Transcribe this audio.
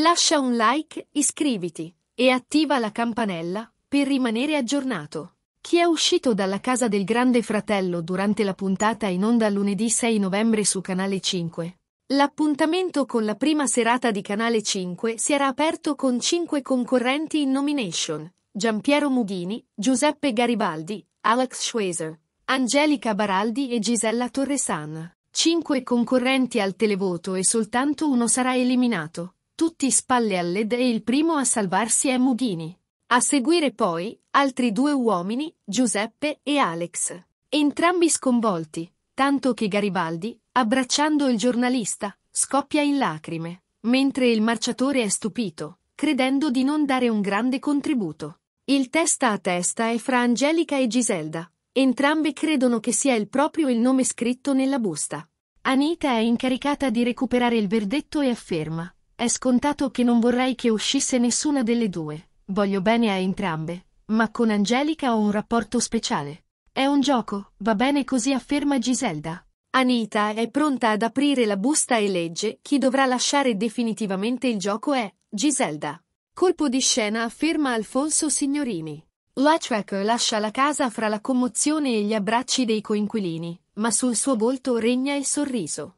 Lascia un like, iscriviti e attiva la campanella per rimanere aggiornato. Chi è uscito dalla casa del Grande Fratello durante la puntata in onda lunedì 6 novembre su Canale 5? L'appuntamento con la prima serata di Canale 5 si era aperto con cinque concorrenti in nomination: Giampiero Mughini, Giuseppe Garibaldi, Alex Schweser, Angelica Baraldi e Gisella Torresan. Cinque concorrenti al televoto e soltanto uno sarà eliminato tutti spalle al led e il primo a salvarsi è Mudini. A seguire poi altri due uomini, Giuseppe e Alex. Entrambi sconvolti, tanto che Garibaldi, abbracciando il giornalista, scoppia in lacrime, mentre il marciatore è stupito, credendo di non dare un grande contributo. Il testa a testa è fra Angelica e Giselda. Entrambe credono che sia il proprio il nome scritto nella busta. Anita è incaricata di recuperare il verdetto e afferma è scontato che non vorrei che uscisse nessuna delle due. Voglio bene a entrambe, ma con Angelica ho un rapporto speciale. È un gioco, va bene così afferma Giselda. Anita è pronta ad aprire la busta e legge chi dovrà lasciare definitivamente il gioco è Giselda. Colpo di scena afferma Alfonso Signorini. Latrec lascia la casa fra la commozione e gli abbracci dei coinquilini, ma sul suo volto regna il sorriso.